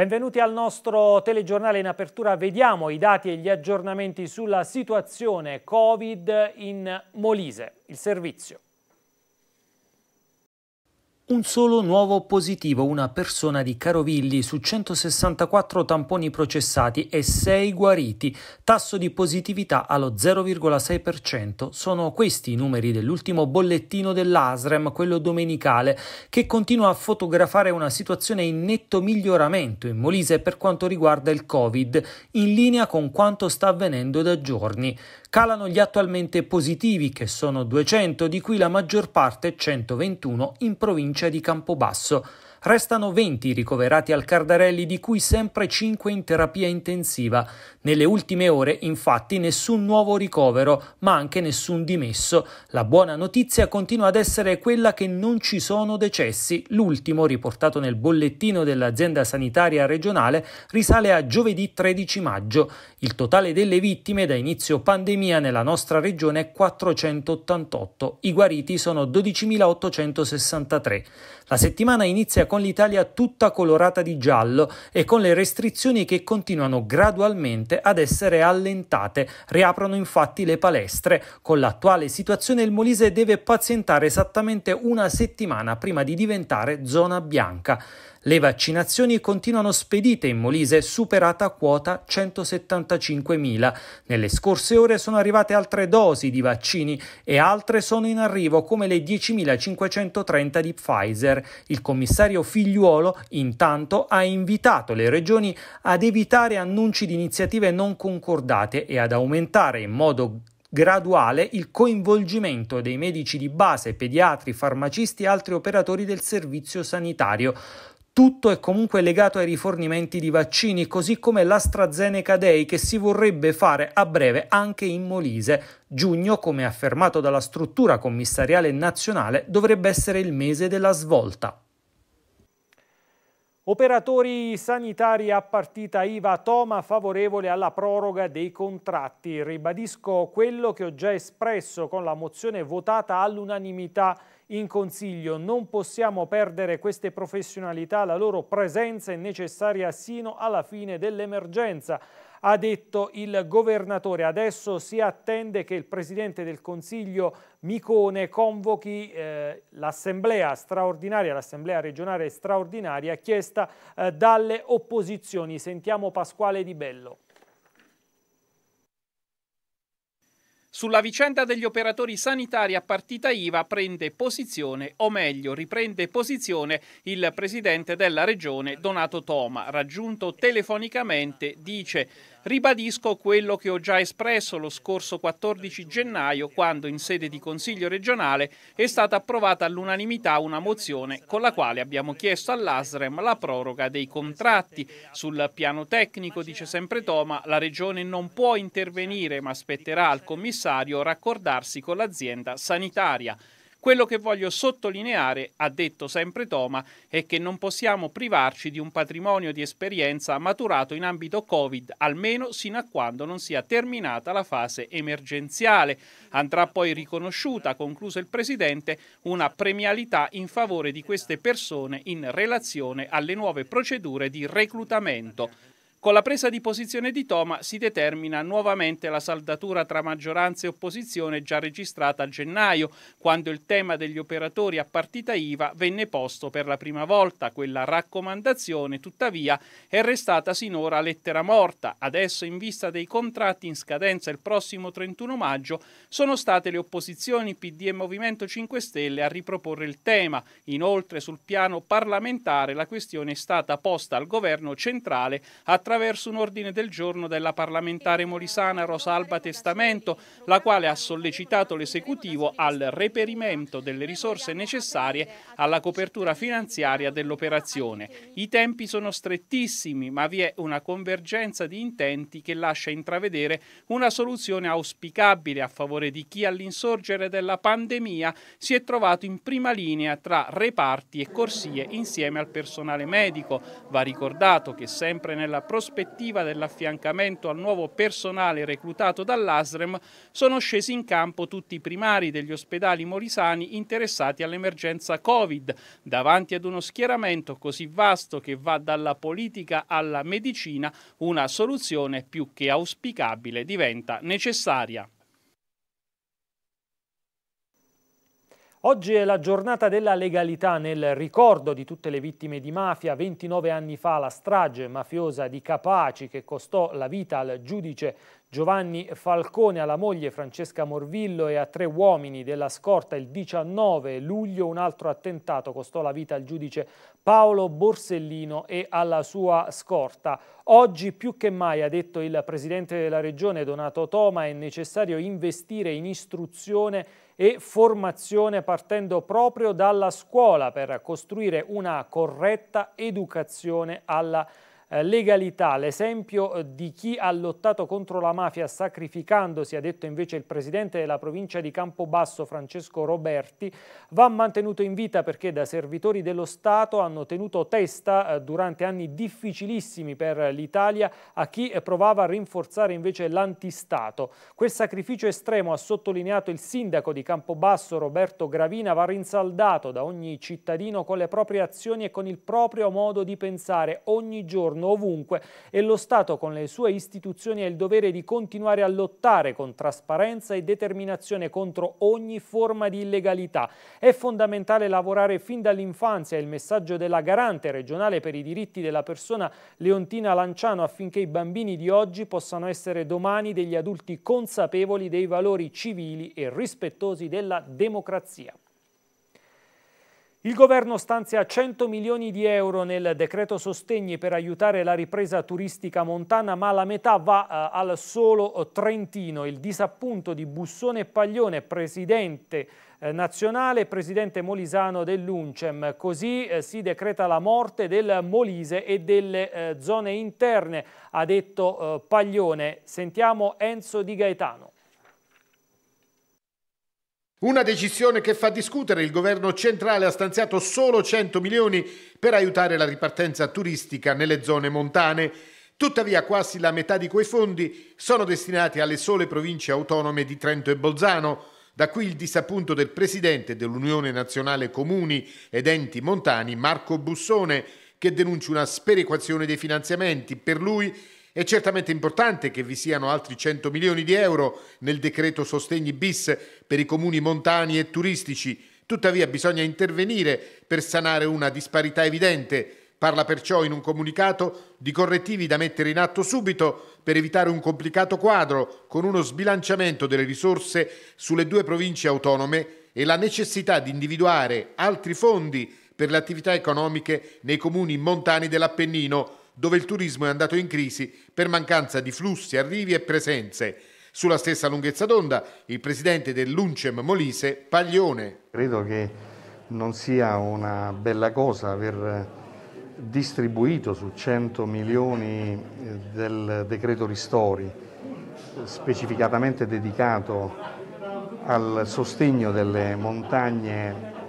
Benvenuti al nostro telegiornale in apertura. Vediamo i dati e gli aggiornamenti sulla situazione Covid in Molise, il servizio. Un solo nuovo positivo, una persona di Carovilli su 164 tamponi processati e 6 guariti, tasso di positività allo 0,6%. Sono questi i numeri dell'ultimo bollettino dell'ASREM, quello domenicale, che continua a fotografare una situazione in netto miglioramento in Molise per quanto riguarda il Covid, in linea con quanto sta avvenendo da giorni. Calano gli attualmente positivi, che sono 200, di cui la maggior parte, 121, in provincia provincia di Campobasso. Restano 20 ricoverati al Cardarelli, di cui sempre 5 in terapia intensiva. Nelle ultime ore, infatti, nessun nuovo ricovero, ma anche nessun dimesso. La buona notizia continua ad essere quella che non ci sono decessi. L'ultimo, riportato nel bollettino dell'azienda sanitaria regionale, risale a giovedì 13 maggio. Il totale delle vittime da inizio pandemia nella nostra regione è 488. I guariti sono 12.863. La settimana inizia con l'Italia tutta colorata di giallo e con le restrizioni che continuano gradualmente lentamente ad essere allentate. Riaprono infatti le palestre. Con l'attuale situazione il Molise deve pazientare esattamente una settimana prima di diventare zona bianca. Le vaccinazioni continuano spedite in Molise, superata quota 175.000. Nelle scorse ore sono arrivate altre dosi di vaccini e altre sono in arrivo, come le 10.530 di Pfizer. Il commissario Figliuolo, intanto, ha invitato le regioni ad evitare annunci di iniziative iniziative non concordate e ad aumentare in modo graduale il coinvolgimento dei medici di base, pediatri, farmacisti e altri operatori del servizio sanitario. Tutto è comunque legato ai rifornimenti di vaccini, così come l'AstraZeneca Day che si vorrebbe fare a breve anche in Molise. Giugno, come affermato dalla struttura commissariale nazionale, dovrebbe essere il mese della svolta. Operatori sanitari a partita IVA Toma favorevole alla proroga dei contratti. Ribadisco quello che ho già espresso con la mozione votata all'unanimità in Consiglio. Non possiamo perdere queste professionalità, la loro presenza è necessaria sino alla fine dell'emergenza ha detto il governatore. Adesso si attende che il Presidente del Consiglio Micone convochi eh, l'assemblea straordinaria, l'assemblea regionale straordinaria chiesta eh, dalle opposizioni. Sentiamo Pasquale Di Bello. Sulla vicenda degli operatori sanitari a partita IVA prende posizione, o meglio riprende posizione, il presidente della regione Donato Toma. Raggiunto telefonicamente dice Ribadisco quello che ho già espresso lo scorso 14 gennaio quando in sede di Consiglio regionale è stata approvata all'unanimità una mozione con la quale abbiamo chiesto all'ASREM la proroga dei contratti. Sul piano tecnico, dice sempre Toma, la Regione non può intervenire ma spetterà al Commissario raccordarsi con l'azienda sanitaria. Quello che voglio sottolineare, ha detto sempre Toma, è che non possiamo privarci di un patrimonio di esperienza maturato in ambito Covid, almeno sino a quando non sia terminata la fase emergenziale. Andrà poi riconosciuta, concluso il Presidente, una premialità in favore di queste persone in relazione alle nuove procedure di reclutamento. Con la presa di posizione di Toma si determina nuovamente la saldatura tra maggioranza e opposizione già registrata a gennaio, quando il tema degli operatori a partita IVA venne posto per la prima volta. Quella raccomandazione, tuttavia, è restata sinora lettera morta. Adesso, in vista dei contratti in scadenza il prossimo 31 maggio, sono state le opposizioni PD e Movimento 5 Stelle a riproporre il tema. Inoltre, sul piano parlamentare, la questione è stata posta al governo centrale attraverso attraverso un ordine del giorno della parlamentare molisana Rosalba Testamento, la quale ha sollecitato l'esecutivo al reperimento delle risorse necessarie alla copertura finanziaria dell'operazione. I tempi sono strettissimi, ma vi è una convergenza di intenti che lascia intravedere una soluzione auspicabile a favore di chi all'insorgere della pandemia si è trovato in prima linea tra reparti e corsie insieme al personale medico. Va ricordato che sempre nella prossima prospettiva dell'affiancamento al nuovo personale reclutato dall'ASREM, sono scesi in campo tutti i primari degli ospedali morisani interessati all'emergenza Covid, davanti ad uno schieramento così vasto che va dalla politica alla medicina, una soluzione più che auspicabile diventa necessaria. Oggi è la giornata della legalità nel ricordo di tutte le vittime di mafia. 29 anni fa la strage mafiosa di Capaci che costò la vita al giudice Giovanni Falcone, alla moglie Francesca Morvillo e a tre uomini della scorta il 19 luglio. Un altro attentato costò la vita al giudice Paolo Borsellino e alla sua scorta. Oggi più che mai, ha detto il presidente della regione Donato Toma, è necessario investire in istruzione e formazione partendo proprio dalla scuola per costruire una corretta educazione alla eh, legalità, l'esempio eh, di chi ha lottato contro la mafia sacrificandosi, ha detto invece il presidente della provincia di Campobasso Francesco Roberti, va mantenuto in vita perché da servitori dello Stato hanno tenuto testa eh, durante anni difficilissimi per l'Italia a chi provava a rinforzare invece l'antistato. Quel sacrificio estremo, ha sottolineato il sindaco di Campobasso Roberto Gravina, va rinsaldato da ogni cittadino con le proprie azioni e con il proprio modo di pensare ogni giorno interno ovunque e lo Stato con le sue istituzioni ha il dovere di continuare a lottare con trasparenza e determinazione contro ogni forma di illegalità. È fondamentale lavorare fin dall'infanzia il messaggio della garante regionale per i diritti della persona Leontina Lanciano affinché i bambini di oggi possano essere domani degli adulti consapevoli dei valori civili e rispettosi della democrazia. Il governo stanzia 100 milioni di euro nel decreto sostegni per aiutare la ripresa turistica montana, ma la metà va eh, al solo Trentino. Il disappunto di Bussone Paglione, presidente eh, nazionale, presidente molisano dell'UNCEM. Così eh, si decreta la morte del Molise e delle zone interne, ha detto Paglione. Sentiamo Enzo Di Gaetano. Una decisione che fa discutere, il governo centrale ha stanziato solo 100 milioni per aiutare la ripartenza turistica nelle zone montane. Tuttavia quasi la metà di quei fondi sono destinati alle sole province autonome di Trento e Bolzano, da qui il disappunto del presidente dell'Unione Nazionale Comuni ed Enti Montani, Marco Bussone, che denuncia una sperequazione dei finanziamenti. Per lui è certamente importante che vi siano altri 100 milioni di euro nel decreto sostegni bis per i comuni montani e turistici, tuttavia bisogna intervenire per sanare una disparità evidente. Parla perciò in un comunicato di correttivi da mettere in atto subito per evitare un complicato quadro con uno sbilanciamento delle risorse sulle due province autonome e la necessità di individuare altri fondi per le attività economiche nei comuni montani dell'Appennino dove il turismo è andato in crisi per mancanza di flussi, arrivi e presenze. Sulla stessa lunghezza d'onda il presidente dell'Uncem Molise, Paglione. Credo che non sia una bella cosa aver distribuito su 100 milioni eh, del decreto Ristori, specificatamente dedicato al sostegno delle montagne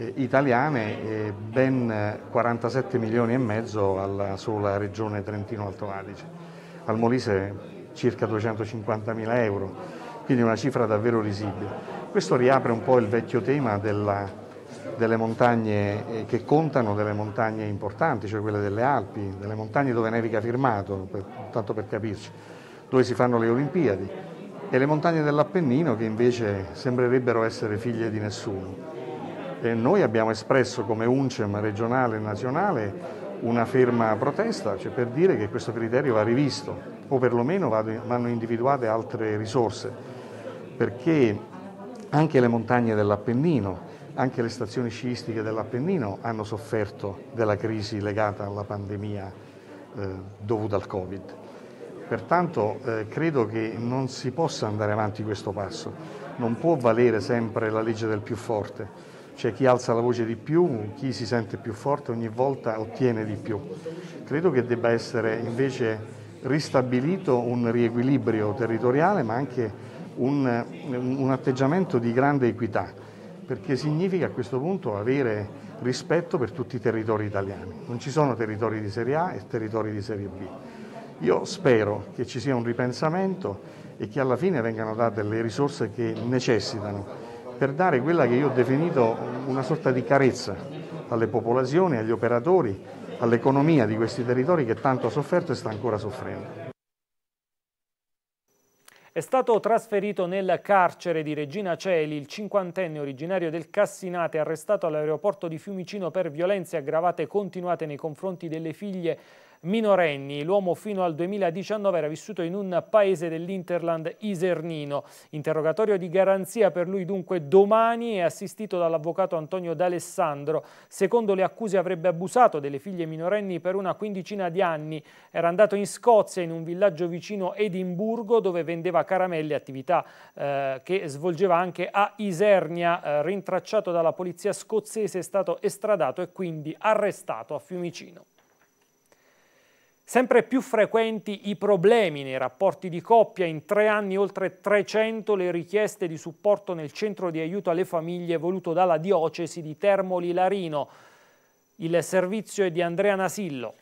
eh, italiane e eh, ben 47 eh, milioni e mezzo alla sola regione Trentino-Alto Adige. Al Molise circa 250 mila euro, quindi una cifra davvero risibile. Questo riapre un po' il vecchio tema della, delle montagne che contano, delle montagne importanti, cioè quelle delle Alpi, delle montagne dove nevica firmato, per, tanto per capirci, dove si fanno le Olimpiadi, e le montagne dell'Appennino che invece sembrerebbero essere figlie di nessuno eh, noi abbiamo espresso come UNCEM regionale e nazionale una ferma protesta cioè per dire che questo criterio va rivisto o perlomeno vanno individuate altre risorse perché anche le montagne dell'Appennino, anche le stazioni sciistiche dell'Appennino hanno sofferto della crisi legata alla pandemia eh, dovuta al Covid. Pertanto eh, credo che non si possa andare avanti questo passo, non può valere sempre la legge del più forte c'è chi alza la voce di più, chi si sente più forte ogni volta ottiene di più. Credo che debba essere invece ristabilito un riequilibrio territoriale ma anche un, un atteggiamento di grande equità, perché significa a questo punto avere rispetto per tutti i territori italiani. Non ci sono territori di serie A e territori di serie B. Io spero che ci sia un ripensamento e che alla fine vengano date le risorse che necessitano per dare quella che io ho definito una sorta di carezza alle popolazioni, agli operatori, all'economia di questi territori che tanto ha sofferto e sta ancora soffrendo. È stato trasferito nel carcere di Regina Celi il cinquantenne originario del Cassinate arrestato all'aeroporto di Fiumicino per violenze aggravate continuate nei confronti delle figlie minorenni. L'uomo fino al 2019 era vissuto in un paese dell'Interland isernino. Interrogatorio di garanzia per lui dunque domani e assistito dall'avvocato Antonio D'Alessandro. Secondo le accuse avrebbe abusato delle figlie minorenni per una quindicina di anni. Era andato in Scozia in un villaggio vicino Edimburgo dove vendeva caramelle, attività eh, che svolgeva anche a Isernia. Eh, rintracciato dalla polizia scozzese è stato estradato e quindi arrestato a Fiumicino. Sempre più frequenti i problemi nei rapporti di coppia, in tre anni oltre 300 le richieste di supporto nel centro di aiuto alle famiglie voluto dalla diocesi di Termoli Larino. Il servizio è di Andrea Nasillo.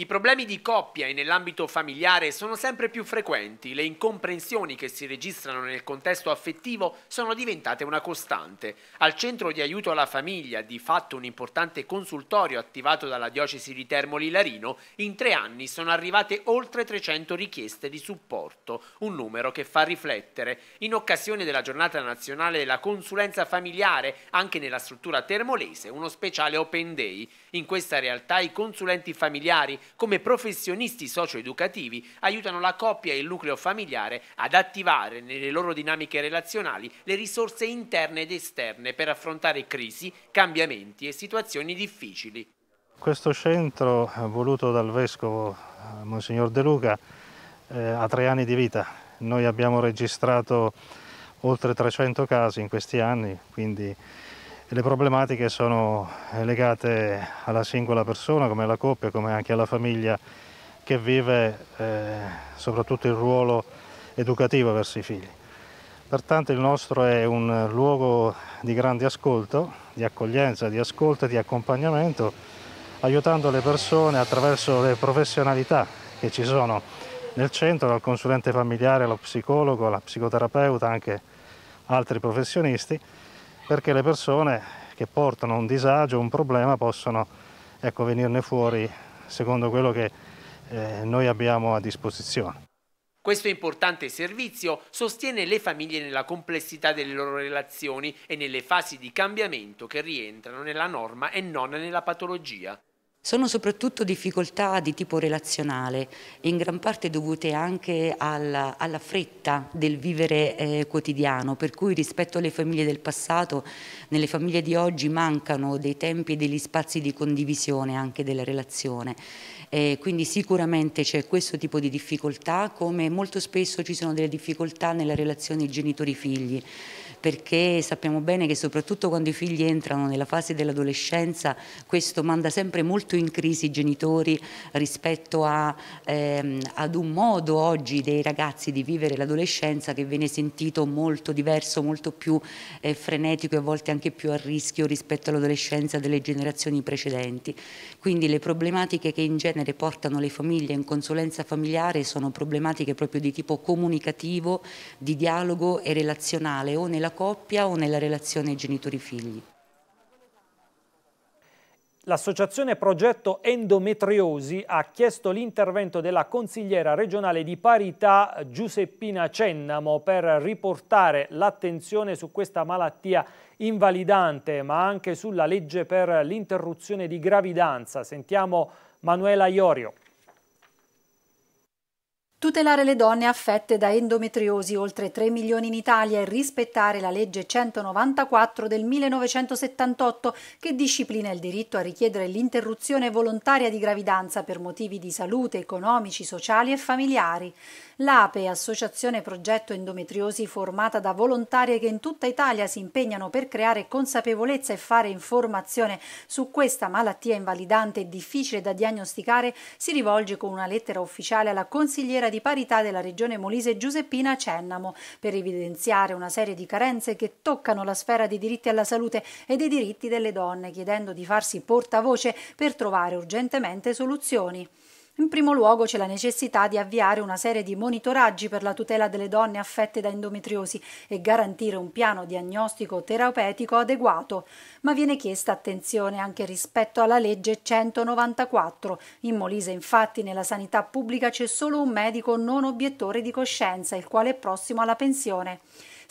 I problemi di coppia e nell'ambito familiare sono sempre più frequenti, le incomprensioni che si registrano nel contesto affettivo sono diventate una costante. Al centro di aiuto alla famiglia, di fatto un importante consultorio attivato dalla diocesi di Termoli Larino, in tre anni sono arrivate oltre 300 richieste di supporto, un numero che fa riflettere. In occasione della giornata nazionale della consulenza familiare, anche nella struttura termolese, uno speciale Open Day. In questa realtà i consulenti familiari come professionisti socioeducativi aiutano la coppia e il nucleo familiare ad attivare nelle loro dinamiche relazionali le risorse interne ed esterne per affrontare crisi, cambiamenti e situazioni difficili. Questo centro, eh, voluto dal Vescovo eh, Monsignor De Luca, eh, ha tre anni di vita. Noi abbiamo registrato oltre 300 casi in questi anni, quindi le problematiche sono eh, legate alla singola persona, come alla coppia, come anche alla famiglia che vive eh, soprattutto il ruolo educativo verso i figli. Pertanto il nostro è un luogo di grande ascolto, di accoglienza, di ascolto e di accompagnamento, aiutando le persone attraverso le professionalità che ci sono nel centro, dal consulente familiare allo psicologo, alla psicoterapeuta, anche altri professionisti, perché le persone che portano un disagio, un problema, possono ecco, venirne fuori secondo quello che eh, noi abbiamo a disposizione. Questo importante servizio sostiene le famiglie nella complessità delle loro relazioni e nelle fasi di cambiamento che rientrano nella norma e non nella patologia. Sono soprattutto difficoltà di tipo relazionale, in gran parte dovute anche alla, alla fretta del vivere eh, quotidiano, per cui rispetto alle famiglie del passato, nelle famiglie di oggi mancano dei tempi e degli spazi di condivisione anche della relazione. Eh, quindi sicuramente c'è questo tipo di difficoltà, come molto spesso ci sono delle difficoltà nella relazione genitori-figli perché sappiamo bene che soprattutto quando i figli entrano nella fase dell'adolescenza questo manda sempre molto in crisi i genitori rispetto a, ehm, ad un modo oggi dei ragazzi di vivere l'adolescenza che viene sentito molto diverso, molto più eh, frenetico e a volte anche più a rischio rispetto all'adolescenza delle generazioni precedenti. Quindi le problematiche che in genere portano le famiglie in consulenza familiare sono problematiche proprio di tipo comunicativo, di dialogo e relazionale o nella nella coppia o nella relazione genitori-figli. L'associazione Progetto Endometriosi ha chiesto l'intervento della consigliera regionale di parità Giuseppina Cennamo per riportare l'attenzione su questa malattia invalidante ma anche sulla legge per l'interruzione di gravidanza. Sentiamo Manuela Iorio. Tutelare le donne affette da endometriosi oltre 3 milioni in Italia e rispettare la legge 194 del 1978 che disciplina il diritto a richiedere l'interruzione volontaria di gravidanza per motivi di salute, economici, sociali e familiari. L'APE, Associazione Progetto Endometriosi, formata da volontarie che in tutta Italia si impegnano per creare consapevolezza e fare informazione su questa malattia invalidante e difficile da diagnosticare, si rivolge con una lettera ufficiale alla consigliera di parità della Regione Molise Giuseppina Cennamo per evidenziare una serie di carenze che toccano la sfera dei diritti alla salute e dei diritti delle donne, chiedendo di farsi portavoce per trovare urgentemente soluzioni. In primo luogo c'è la necessità di avviare una serie di monitoraggi per la tutela delle donne affette da endometriosi e garantire un piano diagnostico terapeutico adeguato, ma viene chiesta attenzione anche rispetto alla legge 194. In Molise infatti nella sanità pubblica c'è solo un medico non obiettore di coscienza, il quale è prossimo alla pensione.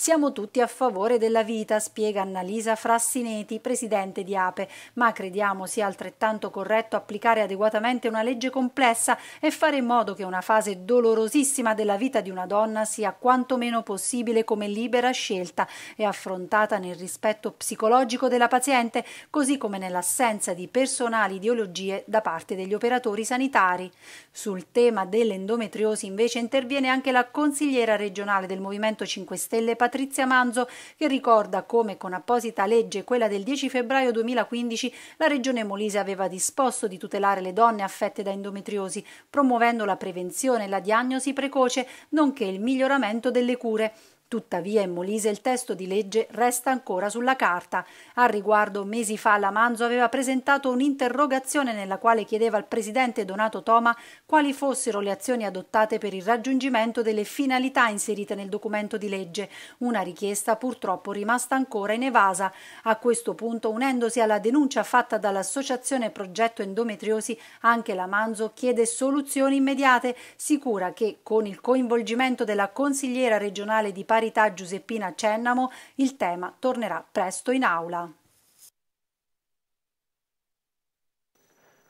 Siamo tutti a favore della vita, spiega Annalisa Frassineti, presidente di APE, ma crediamo sia altrettanto corretto applicare adeguatamente una legge complessa e fare in modo che una fase dolorosissima della vita di una donna sia quantomeno possibile come libera scelta e affrontata nel rispetto psicologico della paziente, così come nell'assenza di personali ideologie da parte degli operatori sanitari. Sul tema dell'endometriosi invece interviene anche la consigliera regionale del Movimento 5 Stelle Patrizia Patrizia Manzo, che ricorda come con apposita legge, quella del 10 febbraio 2015, la Regione Molise aveva disposto di tutelare le donne affette da endometriosi, promuovendo la prevenzione e la diagnosi precoce, nonché il miglioramento delle cure. Tuttavia in Molise il testo di legge resta ancora sulla carta. A riguardo mesi fa la Manzo aveva presentato un'interrogazione nella quale chiedeva al presidente Donato Toma quali fossero le azioni adottate per il raggiungimento delle finalità inserite nel documento di legge, una richiesta purtroppo rimasta ancora in evasa. A questo punto, unendosi alla denuncia fatta dall'associazione Progetto Endometriosi, anche la Manzo chiede soluzioni immediate, sicura che con il coinvolgimento della consigliera regionale di Parigi parità Giuseppina Cennamo, il tema tornerà presto in aula.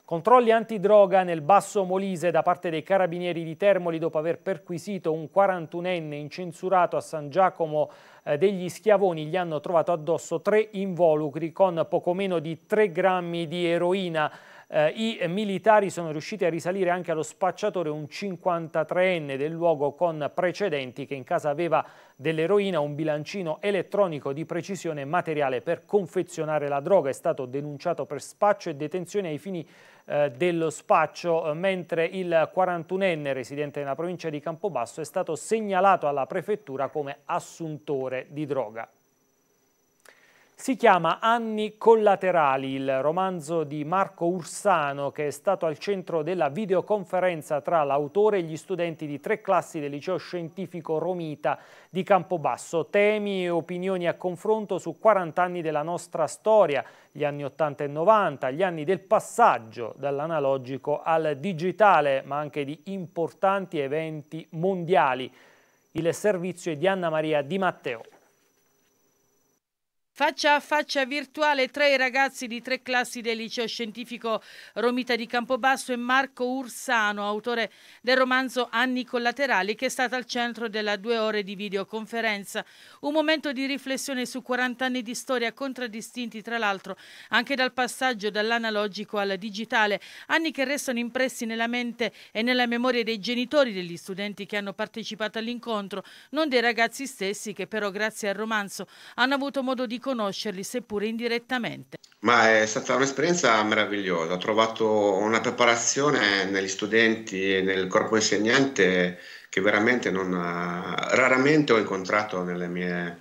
Controlli antidroga nel Basso Molise da parte dei carabinieri di Termoli dopo aver perquisito un 41enne incensurato a San Giacomo eh, degli Schiavoni. Gli hanno trovato addosso tre involucri con poco meno di 3 grammi di eroina. Eh, I militari sono riusciti a risalire anche allo spacciatore, un 53enne del luogo con precedenti che in casa aveva dell'eroina, un bilancino elettronico di precisione e materiale per confezionare la droga. È stato denunciato per spaccio e detenzione ai fini eh, dello spaccio, eh, mentre il 41enne residente nella provincia di Campobasso è stato segnalato alla prefettura come assuntore di droga. Si chiama Anni collaterali, il romanzo di Marco Ursano che è stato al centro della videoconferenza tra l'autore e gli studenti di tre classi del liceo scientifico Romita di Campobasso. Temi e opinioni a confronto su 40 anni della nostra storia, gli anni 80 e 90, gli anni del passaggio dall'analogico al digitale, ma anche di importanti eventi mondiali. Il servizio è di Anna Maria Di Matteo. Faccia a faccia virtuale tra i ragazzi di tre classi del liceo scientifico Romita di Campobasso e Marco Ursano, autore del romanzo Anni collaterali, che è stato al centro della due ore di videoconferenza. Un momento di riflessione su 40 anni di storia contraddistinti, tra l'altro, anche dal passaggio dall'analogico al digitale, anni che restano impressi nella mente e nella memoria dei genitori degli studenti che hanno partecipato all'incontro, non dei ragazzi stessi che però grazie al romanzo hanno avuto modo di conoscere conoscerli seppure indirettamente. Ma è stata un'esperienza meravigliosa, ho trovato una preparazione negli studenti e nel corpo insegnante che veramente non, raramente ho incontrato nelle mie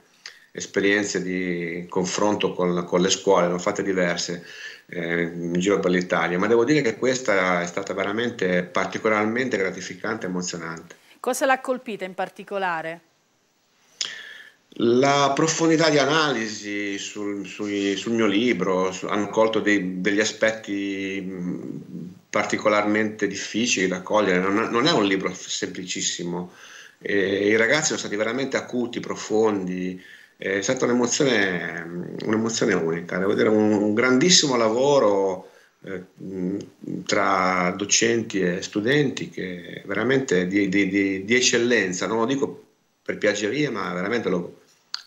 esperienze di confronto con, con le scuole, ne ho fatte diverse eh, in giro per l'Italia, ma devo dire che questa è stata veramente particolarmente gratificante e emozionante. Cosa l'ha colpita in particolare? La profondità di analisi sul, sui, sul mio libro su, hanno colto dei, degli aspetti particolarmente difficili da cogliere, non, non è un libro semplicissimo. E I ragazzi sono stati veramente acuti, profondi, è stata un'emozione, un'emozione unica, devo dire un, un grandissimo lavoro eh, tra docenti e studenti che veramente di, di, di, di eccellenza, non lo dico per piaggeria, ma veramente lo,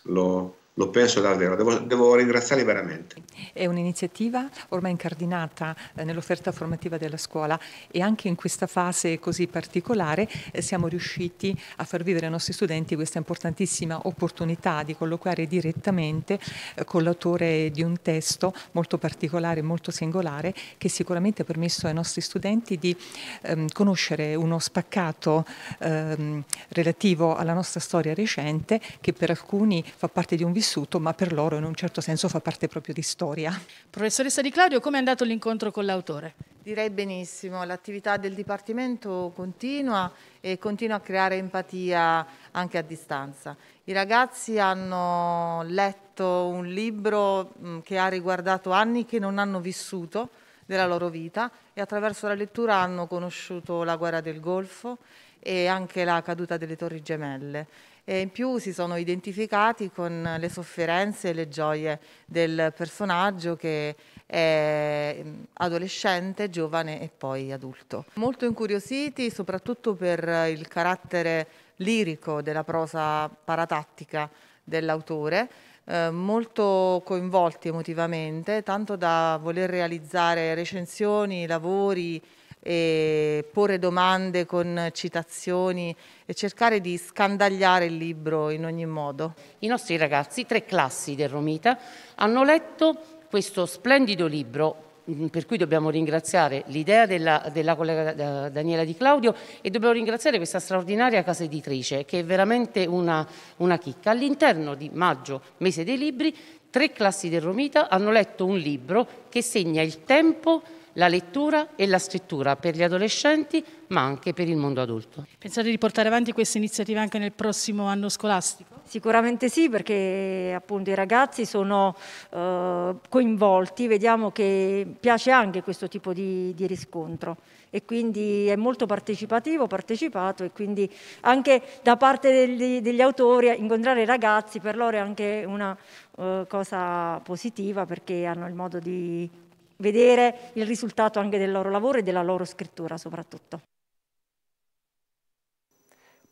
Lo... lo penso davvero, devo, devo ringraziarli veramente. È un'iniziativa ormai incardinata eh, nell'offerta formativa della scuola e anche in questa fase così particolare eh, siamo riusciti a far vivere ai nostri studenti questa importantissima opportunità di colloquiare direttamente eh, con l'autore di un testo molto particolare, molto singolare, che sicuramente ha permesso ai nostri studenti di ehm, conoscere uno spaccato ehm, relativo alla nostra storia recente che per alcuni fa parte di un vissuto vissuto, ma per loro in un certo senso fa parte proprio di storia. Professoressa Di Claudio, come è andato l'incontro con l'autore? Direi benissimo, l'attività del Dipartimento continua e continua a creare empatia anche a distanza. I ragazzi hanno letto un libro mm, che ha riguardato anni che non hanno vissuto della loro vita e attraverso la lettura hanno conosciuto la guerra del Golfo e anche la caduta delle Torri Gemelle e in più si sono identificati con le sofferenze e le gioie del personaggio che è mm, adolescente, giovane e poi adulto. Molto incuriositi soprattutto per il carattere lirico della prosa paratattica dell'autore, eh, molto coinvolti emotivamente, tanto da voler realizzare recensioni, lavori, e porre domande con citazioni e cercare di scandagliare il libro in ogni modo. I nostri ragazzi, tre classi del Romita, hanno letto questo splendido libro mm, per cui dobbiamo ringraziare l'idea della, della, collega Daniela Di Claudio e dobbiamo ringraziare questa straordinaria casa editrice che è veramente una, una chicca. All'interno di maggio, mese dei libri, tre classi del Romita hanno letto un libro che segna il tempo la lettura e la scrittura per gli adolescenti ma anche per il mondo adulto. Pensate di portare avanti questa iniziativa anche nel prossimo anno scolastico? Sicuramente sì, perché appunto i ragazzi sono eh, coinvolti, vediamo che piace anche questo tipo di, di, riscontro e quindi è molto partecipativo, partecipato e quindi anche da parte degli, degli autori incontrare i ragazzi per loro è anche una eh, cosa positiva perché hanno il modo di vedere il risultato anche del loro lavoro e della loro scrittura soprattutto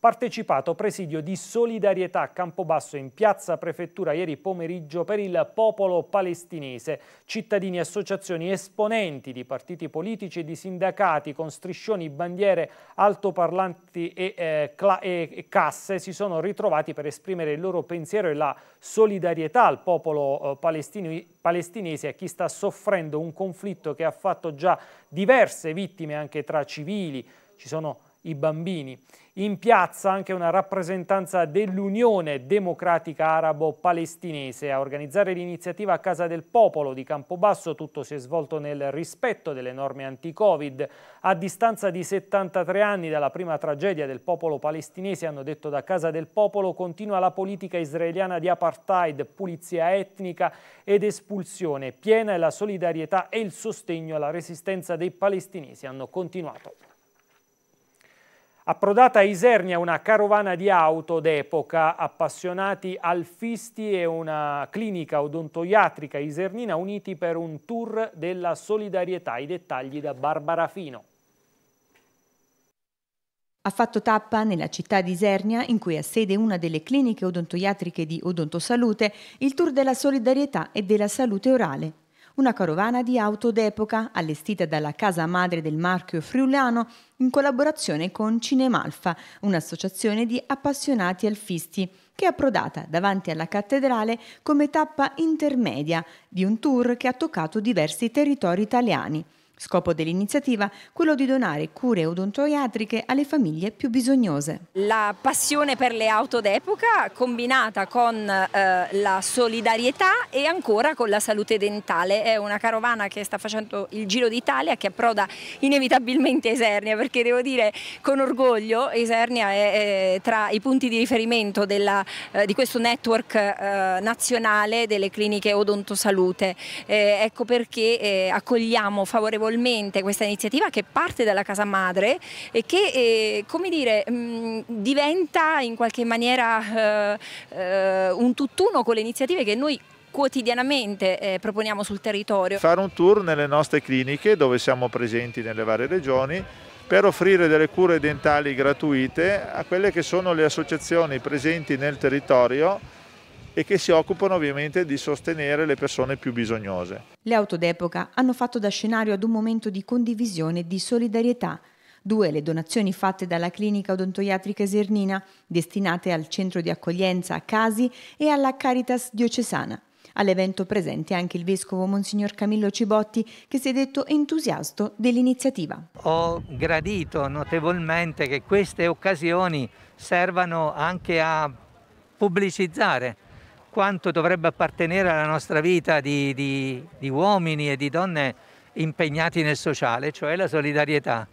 partecipato presidio di solidarietà a Campobasso in piazza Prefettura ieri pomeriggio per il popolo palestinese. Cittadini, associazioni, esponenti di partiti politici e di sindacati con striscioni, bandiere, altoparlanti e, eh, e casse si sono ritrovati per esprimere il loro pensiero e la solidarietà al popolo eh, palestinese a chi sta soffrendo un conflitto che ha fatto già diverse vittime anche tra civili. Ci sono i bambini. In piazza anche una rappresentanza dell'Unione Democratica Arabo-Palestinese a organizzare l'iniziativa a Casa del Popolo di Campobasso. Tutto si è svolto nel rispetto delle norme anti-Covid. A distanza di 73 anni dalla prima tragedia del popolo palestinese, hanno detto da Casa del Popolo, continua la politica israeliana di apartheid, pulizia etnica ed espulsione. Piena è la solidarietà e il sostegno alla resistenza dei palestinesi. Hanno continuato. Approdata a Isernia una carovana di auto d'epoca, appassionati alfisti e una clinica odontoiatrica isernina uniti per un tour della solidarietà. I dettagli da Barbara Fino. Ha fatto tappa nella città di Isernia, in cui ha sede una delle cliniche odontoiatriche di Odontosalute, il tour della solidarietà e della salute orale una carovana di auto d'epoca allestita dalla casa madre del marchio friulano in collaborazione con Cinemalfa, un'associazione di appassionati alfisti che è approdata davanti alla cattedrale come tappa intermedia di un tour che ha toccato diversi territori italiani. Scopo dell'iniziativa quello di donare cure odontoiatriche alle famiglie più bisognose. La passione per le auto d'epoca combinata con eh, la solidarietà e ancora con la salute dentale. È una carovana che sta facendo il giro d'Italia che approda inevitabilmente Esernia perché devo dire con orgoglio Esernia è, è tra i punti di riferimento della, eh, di questo network eh, nazionale delle cliniche odontosalute. Eh, ecco perché eh, accogliamo favorevolmente considerevolmente questa iniziativa che parte dalla casa madre e che eh, come dire, mh, mm, diventa in qualche maniera eh, eh, un tutt'uno con le iniziative che noi quotidianamente eh, proponiamo sul territorio. Fare un tour nelle nostre cliniche dove siamo presenti nelle varie regioni per offrire delle cure dentali gratuite a quelle che sono le associazioni presenti nel territorio e che si occupano ovviamente di sostenere le persone più bisognose. Le auto d'epoca hanno fatto da scenario ad un momento di condivisione e di solidarietà. Due le donazioni fatte dalla clinica odontoiatrica Esernina, destinate al centro di accoglienza a Casi e alla Caritas diocesana. All'evento presente anche il vescovo Monsignor Camillo Cibotti che si è detto entusiasto dell'iniziativa. Ho gradito notevolmente che queste occasioni servano anche a pubblicizzare quanto dovrebbe appartenere alla nostra vita di, di, di uomini e di donne impegnati nel sociale, cioè la solidarietà.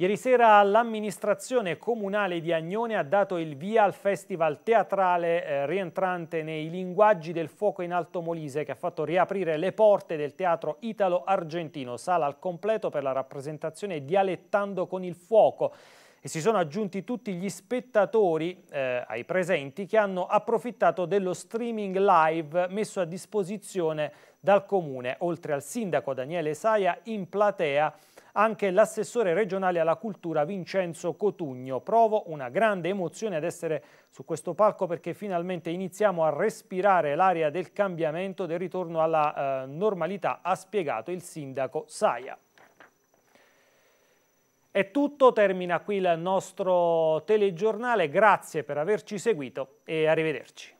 Ieri sera l'amministrazione comunale di Agnone ha dato il via al festival teatrale eh, rientrante nei linguaggi del fuoco in Alto Molise che ha fatto riaprire le porte del teatro italo-argentino, sala al completo per la rappresentazione Dialettando con il fuoco e si sono aggiunti tutti gli spettatori eh, ai presenti che hanno approfittato dello streaming live messo a disposizione dal comune, oltre al sindaco Daniele Saia in platea anche l'assessore regionale alla cultura Vincenzo Cotugno. Provo una grande emozione ad essere su questo palco perché finalmente iniziamo a respirare l'aria del cambiamento, del ritorno alla eh, normalità, ha spiegato il sindaco Saia. È tutto, termina qui il nostro telegiornale, grazie per averci seguito e arrivederci.